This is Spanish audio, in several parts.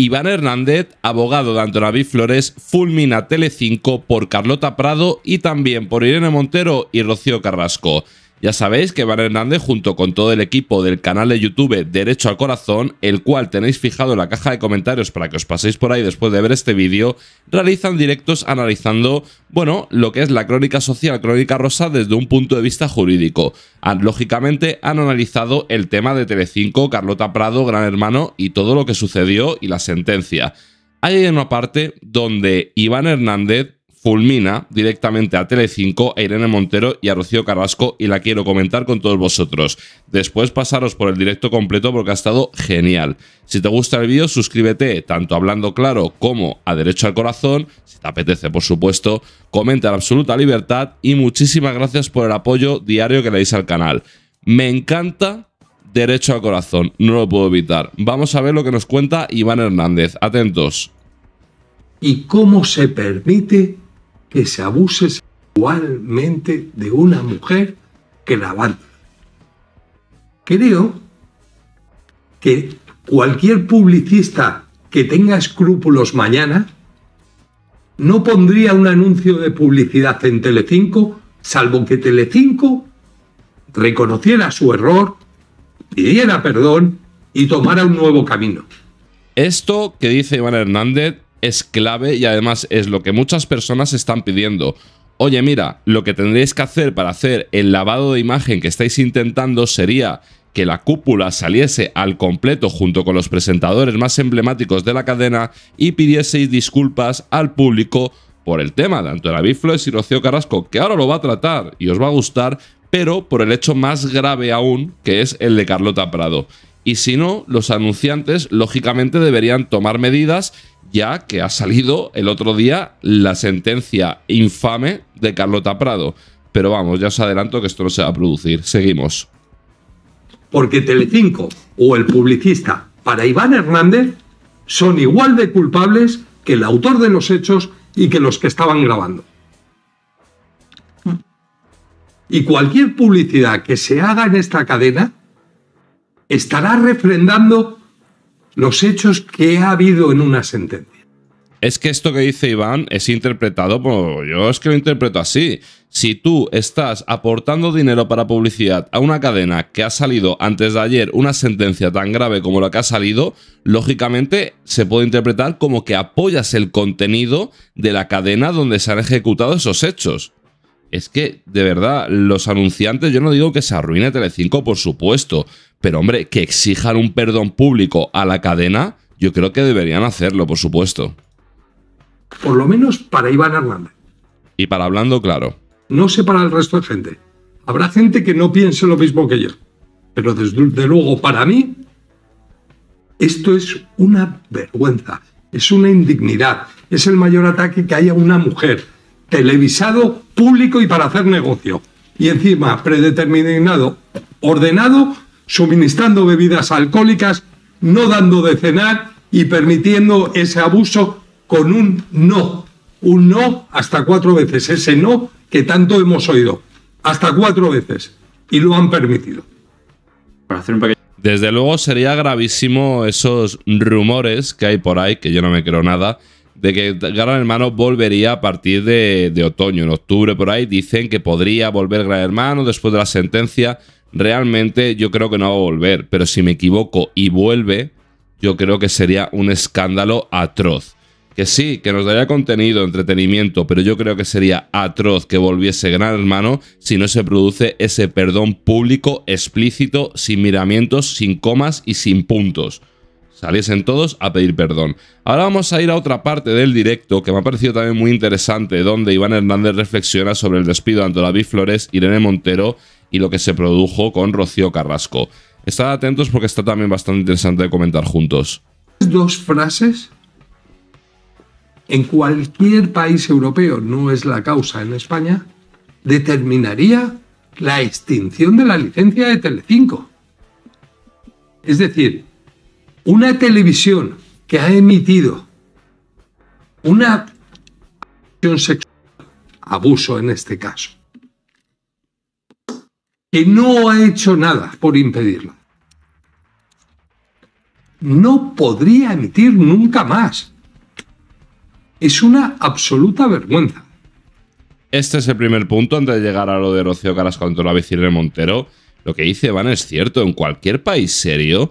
Iván Hernández, abogado de Antonaví Flores, fulmina Telecinco por Carlota Prado y también por Irene Montero y Rocío Carrasco. Ya sabéis que Iván Hernández, junto con todo el equipo del canal de YouTube Derecho al Corazón, el cual tenéis fijado en la caja de comentarios para que os paséis por ahí después de ver este vídeo, realizan directos analizando, bueno, lo que es la crónica social, crónica rosa, desde un punto de vista jurídico. lógicamente han analizado el tema de Telecinco, Carlota Prado, Gran Hermano y todo lo que sucedió y la sentencia. Hay una parte donde Iván Hernández fulmina directamente a Telecinco, a Irene Montero y a Rocío Carrasco y la quiero comentar con todos vosotros. Después pasaros por el directo completo porque ha estado genial. Si te gusta el vídeo, suscríbete tanto Hablando Claro como a Derecho al Corazón, si te apetece por supuesto, comenta en absoluta libertad y muchísimas gracias por el apoyo diario que le dais al canal. Me encanta Derecho al Corazón, no lo puedo evitar. Vamos a ver lo que nos cuenta Iván Hernández. Atentos. ¿Y cómo se permite que se abuse sexualmente de una mujer que la abandona. Creo que cualquier publicista que tenga escrúpulos mañana no pondría un anuncio de publicidad en Telecinco, salvo que Telecinco reconociera su error, pidiera perdón y tomara un nuevo camino. Esto que dice Iván Hernández es clave y además es lo que muchas personas están pidiendo. Oye, mira, lo que tendréis que hacer para hacer el lavado de imagen que estáis intentando sería que la cúpula saliese al completo junto con los presentadores más emblemáticos de la cadena y pidieseis disculpas al público por el tema de Antonio Bifloes y Rocío Carrasco, que ahora lo va a tratar y os va a gustar, pero por el hecho más grave aún, que es el de Carlota Prado. Y si no, los anunciantes lógicamente deberían tomar medidas ya que ha salido el otro día la sentencia infame de Carlota Prado. Pero vamos, ya os adelanto que esto no se va a producir. Seguimos. Porque Telecinco o el publicista para Iván Hernández son igual de culpables que el autor de los hechos y que los que estaban grabando. Y cualquier publicidad que se haga en esta cadena estará refrendando los hechos que ha habido en una sentencia. Es que esto que dice Iván es interpretado por. Yo es que lo interpreto así. Si tú estás aportando dinero para publicidad a una cadena que ha salido antes de ayer una sentencia tan grave como la que ha salido, lógicamente se puede interpretar como que apoyas el contenido de la cadena donde se han ejecutado esos hechos es que, de verdad, los anunciantes, yo no digo que se arruine Telecinco, por supuesto, pero hombre, que exijan un perdón público a la cadena, yo creo que deberían hacerlo, por supuesto. Por lo menos para Iván Hernández. Y para Hablando Claro. No sé para el resto de gente. Habrá gente que no piense lo mismo que yo. Pero desde luego, para mí, esto es una vergüenza, es una indignidad, es el mayor ataque que haya una mujer televisado público y para hacer negocio. Y encima, predeterminado, ordenado, suministrando bebidas alcohólicas, no dando de cenar y permitiendo ese abuso con un no. Un no hasta cuatro veces. Ese no que tanto hemos oído. Hasta cuatro veces. Y lo han permitido. Desde luego sería gravísimo esos rumores que hay por ahí, que yo no me creo nada, de que Gran Hermano volvería a partir de, otoño, en octubre por ahí. Dicen que podría volver Gran Hermano después de la sentencia. Realmente yo creo que no va a volver, pero si me equivoco y vuelve, yo creo que sería un escándalo atroz. Que sí, que nos daría contenido, entretenimiento, pero yo creo que sería atroz que volviese Gran Hermano si no se produce ese perdón público explícito, sin miramientos, sin comas y sin puntos saliesen todos a pedir perdón. Ahora vamos a ir a otra parte del directo que me ha parecido también muy interesante, donde Iván Hernández reflexiona sobre el despido de David Flores, Irene Montero y lo que se produjo con Rocío Carrasco. Estad atentos porque está también bastante interesante de comentar juntos. Dos frases en cualquier país europeo, no es la causa en España, determinaría la extinción de la licencia de Telecinco. Es decir, una televisión que ha emitido una sexual, abuso en este caso, que no ha hecho nada por impedirla, no podría emitir nunca más. Es una absoluta vergüenza. Este es el primer punto antes de llegar a lo de Rocío Carrasco vecina de Montero. Lo que dice Van es cierto. En cualquier país serio,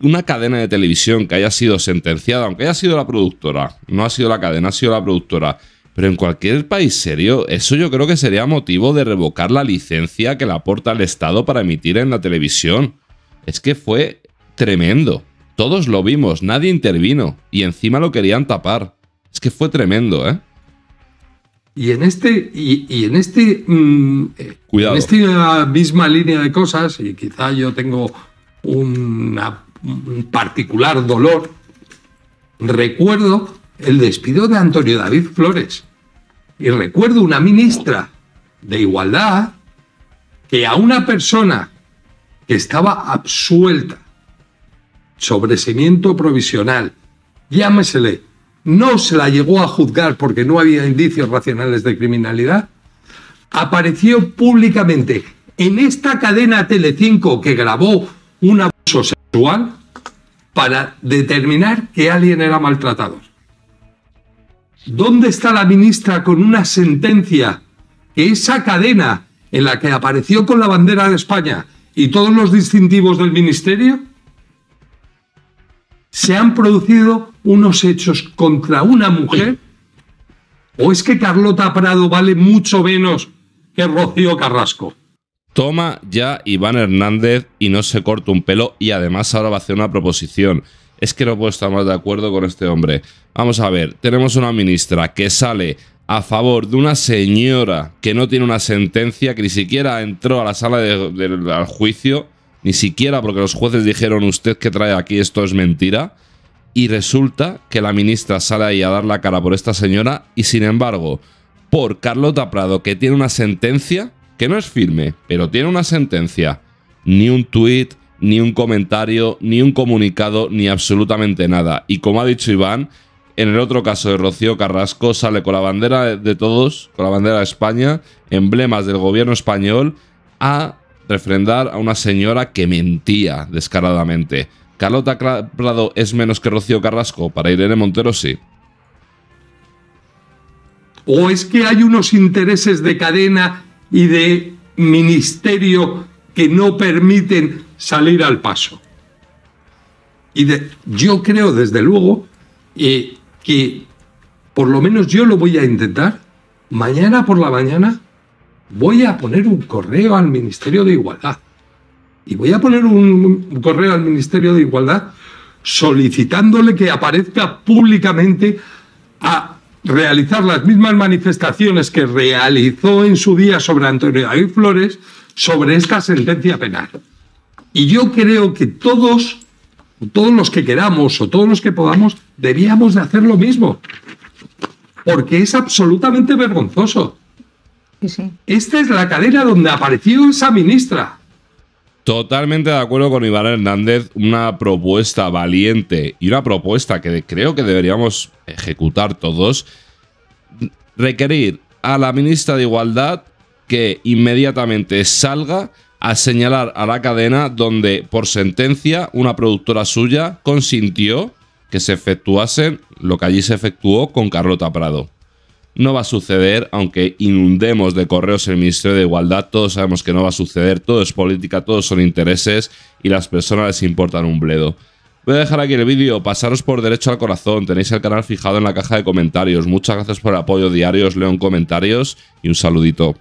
una cadena de televisión que haya sido sentenciada, aunque haya sido la productora, no ha sido la cadena, ha sido la productora, pero en cualquier país serio, eso yo creo que sería motivo de revocar la licencia que le aporta el Estado para emitir en la televisión. Es que fue tremendo. Todos lo vimos, nadie intervino y encima lo querían tapar. Es que fue tremendo, ¿eh? Y en este, y, en este, mm, eh, Cuidado. en esta misma línea de cosas, y quizá yo tengo un particular dolor, recuerdo el despido de Antonio David Flores y recuerdo una ministra de Igualdad que a una persona que estaba absuelta sobre cimiento provisional, llámesele, no se la llegó a juzgar porque no había indicios racionales de criminalidad, apareció públicamente en esta cadena Telecinco que grabó un abuso sexual para determinar que alguien era maltratado. ¿Dónde está la ministra con una sentencia que esa cadena en la que apareció con la bandera de España y todos los distintivos del ministerio? Se han producido unos hechos contra una mujer. ¿O es que Carlota Prado vale mucho menos que Rocío Carrasco? Toma ya Iván Hernández y no se corta un pelo y además ahora va a hacer una proposición. Es que no puedo estar más de acuerdo con este hombre. Vamos a ver, tenemos una ministra que sale a favor de una señora que no tiene una sentencia, que ni siquiera entró a la sala del juicio, ni siquiera porque los jueces dijeron usted que trae aquí esto es mentira, y resulta que la ministra sale ahí a dar la cara por esta señora y sin embargo, por Carlota Prado, que tiene una sentencia, que no es firme, pero tiene una sentencia, ni un tuit, ni un comentario, ni un comunicado, ni absolutamente nada. Y como ha dicho Iván, en el otro caso de Rocío Carrasco sale con la bandera de todos, con la bandera de España, emblemas del gobierno español, a refrendar a una señora que mentía descaradamente. ¿Carlota Prado es menos que Rocío Carrasco? Para Irene Montero sí. ¿O es que hay unos intereses de cadena y de ministerio que no permiten salir al paso. Y de, yo creo, desde luego, eh, que por lo menos yo lo voy a intentar. Mañana por la mañana voy a poner un correo al Ministerio de Igualdad. Y voy a poner un correo al Ministerio de Igualdad solicitándole que aparezca públicamente a realizar las mismas manifestaciones que realizó en su día sobre Antonio David Flores sobre esta sentencia penal. Y yo creo que todos, todos los que queramos o todos los que podamos, debíamos de hacer lo mismo. Porque es absolutamente vergonzoso. Esta es la cadena donde apareció esa ministra. Totalmente de acuerdo con Iván Hernández, una propuesta valiente y una propuesta que creo que deberíamos ejecutar todos, requerir a la ministra de Igualdad que inmediatamente salga a señalar a la cadena donde por sentencia una productora suya consintió que se efectuase lo que allí se efectuó con Carlota Prado no va a suceder, aunque inundemos de correos el Ministerio de Igualdad, todos sabemos que no va a suceder, todo es política, todos son intereses y las personas les importan un bledo. Voy a dejar aquí el vídeo, pasaros por derecho al corazón, tenéis el canal fijado en la caja de comentarios. Muchas gracias por el apoyo diario, os leo en comentarios y un saludito.